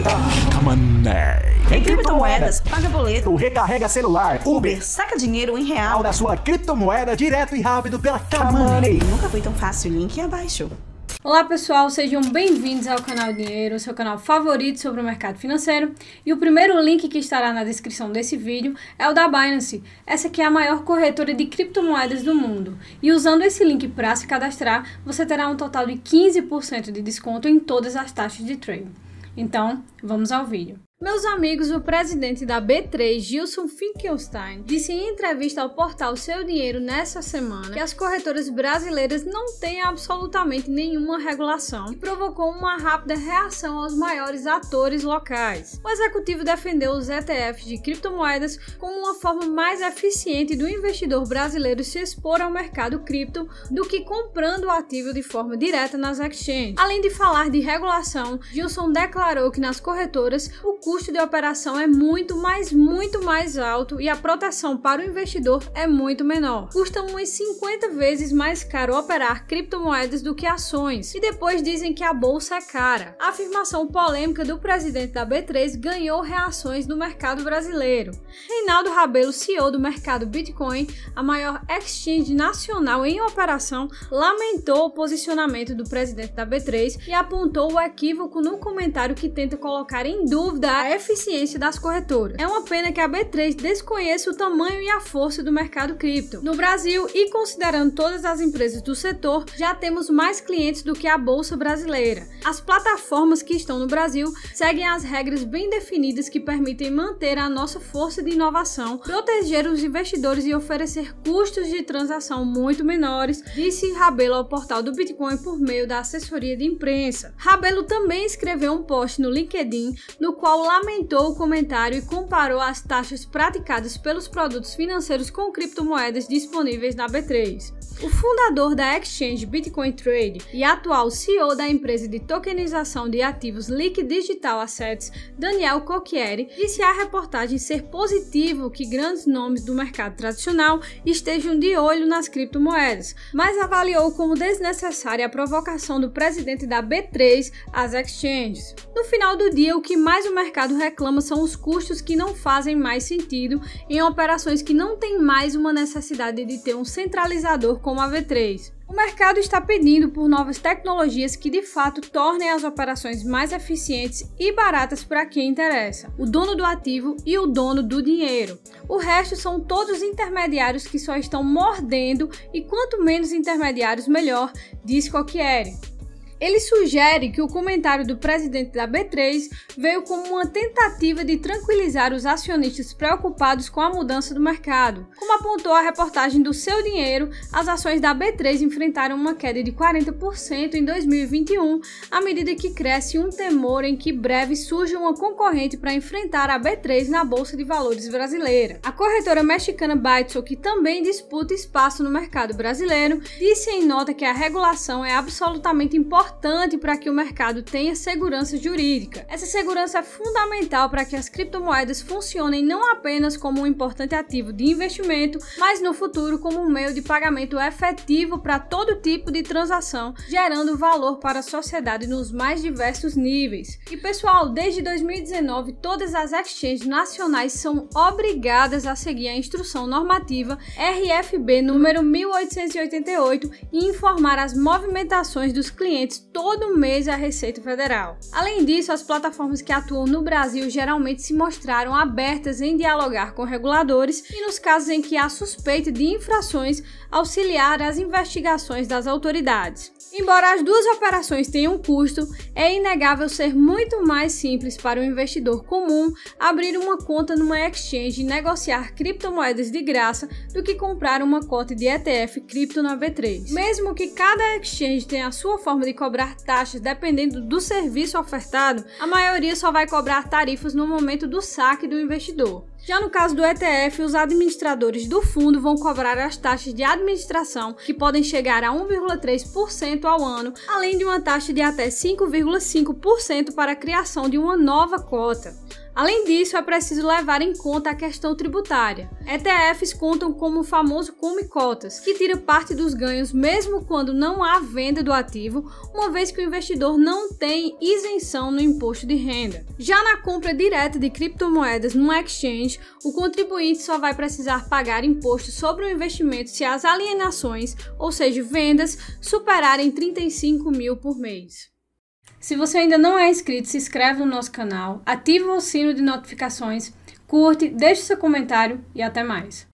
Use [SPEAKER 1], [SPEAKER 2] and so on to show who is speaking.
[SPEAKER 1] Então. Money. Tem criptomoedas, paga boleto, recarrega celular, Uber, Uber, saca dinheiro em real da sua criptomoeda direto e rápido pela Camoney. Nunca foi tão fácil, link é abaixo. Olá pessoal, sejam bem-vindos ao canal Dinheiro, seu canal favorito sobre o mercado financeiro. E o primeiro link que estará na descrição desse vídeo é o da Binance, essa que é a maior corretora de criptomoedas do mundo. E usando esse link para se cadastrar, você terá um total de 15% de desconto em todas as taxas de trade. Então, vamos ao vídeo. Meus amigos, o presidente da B3, Gilson Finkelstein, disse em entrevista ao portal Seu Dinheiro nesta semana que as corretoras brasileiras não têm absolutamente nenhuma regulação que provocou uma rápida reação aos maiores atores locais. O executivo defendeu os ETFs de criptomoedas como uma forma mais eficiente do investidor brasileiro se expor ao mercado cripto do que comprando o ativo de forma direta nas exchanges. Além de falar de regulação, Gilson declarou que nas corretoras o custo de operação é muito, mas muito mais alto e a proteção para o investidor é muito menor. Custa umas 50 vezes mais caro operar criptomoedas do que ações e depois dizem que a bolsa é cara. A afirmação polêmica do presidente da B3 ganhou reações no mercado brasileiro. Reinaldo Rabelo, CEO do mercado Bitcoin, a maior exchange nacional em operação, lamentou o posicionamento do presidente da B3 e apontou o equívoco no comentário que tenta colocar em dúvida a eficiência das corretoras. É uma pena que a B3 desconheça o tamanho e a força do mercado cripto. No Brasil, e considerando todas as empresas do setor, já temos mais clientes do que a bolsa brasileira. As plataformas que estão no Brasil seguem as regras bem definidas que permitem manter a nossa força de inovação, proteger os investidores e oferecer custos de transação muito menores, disse Rabelo ao portal do Bitcoin por meio da assessoria de imprensa. Rabelo também escreveu um post no LinkedIn no qual lamentou o comentário e comparou as taxas praticadas pelos produtos financeiros com criptomoedas disponíveis na B3. O fundador da exchange Bitcoin Trade e atual CEO da empresa de tokenização de ativos Liquid Digital Assets, Daniel Cocchieri, disse à reportagem ser positivo que grandes nomes do mercado tradicional estejam de olho nas criptomoedas, mas avaliou como desnecessária a provocação do presidente da B3 às exchanges. No final do dia, o que mais o mercado reclama são os custos que não fazem mais sentido em operações que não têm mais uma necessidade de ter um centralizador como a V3. O mercado está pedindo por novas tecnologias que de fato tornem as operações mais eficientes e baratas para quem interessa, o dono do ativo e o dono do dinheiro. O resto são todos intermediários que só estão mordendo e quanto menos intermediários melhor, diz qualquer. Ele sugere que o comentário do presidente da B3 veio como uma tentativa de tranquilizar os acionistas preocupados com a mudança do mercado. Como apontou a reportagem do Seu Dinheiro, as ações da B3 enfrentaram uma queda de 40% em 2021, à medida que cresce um temor em que breve surja uma concorrente para enfrentar a B3 na bolsa de valores brasileira. A corretora mexicana Baitso, que também disputa espaço no mercado brasileiro, disse em nota que a regulação é absolutamente importante importante para que o mercado tenha segurança jurídica. Essa segurança é fundamental para que as criptomoedas funcionem não apenas como um importante ativo de investimento, mas no futuro como um meio de pagamento efetivo para todo tipo de transação, gerando valor para a sociedade nos mais diversos níveis. E pessoal, desde 2019, todas as exchanges nacionais são obrigadas a seguir a instrução normativa RFB número 1888 e informar as movimentações dos clientes todo mês à Receita Federal. Além disso, as plataformas que atuam no Brasil geralmente se mostraram abertas em dialogar com reguladores e, nos casos em que há suspeita de infrações, auxiliar as investigações das autoridades. Embora as duas operações tenham custo, é inegável ser muito mais simples para o investidor comum abrir uma conta numa exchange e negociar criptomoedas de graça do que comprar uma cota de ETF cripto na B3. Mesmo que cada exchange tenha a sua forma de cobrar cobrar taxas dependendo do serviço ofertado, a maioria só vai cobrar tarifas no momento do saque do investidor. Já no caso do ETF, os administradores do fundo vão cobrar as taxas de administração, que podem chegar a 1,3% ao ano, além de uma taxa de até 5,5% para a criação de uma nova cota. Além disso, é preciso levar em conta a questão tributária. ETFs contam como o famoso come cotas, que tira parte dos ganhos mesmo quando não há venda do ativo, uma vez que o investidor não tem isenção no imposto de renda. Já na compra direta de criptomoedas no exchange, o contribuinte só vai precisar pagar imposto sobre o investimento se as alienações, ou seja, vendas, superarem 35 mil por mês. Se você ainda não é inscrito, se inscreve no nosso canal, ativa o sino de notificações, curte, deixe seu comentário e até mais.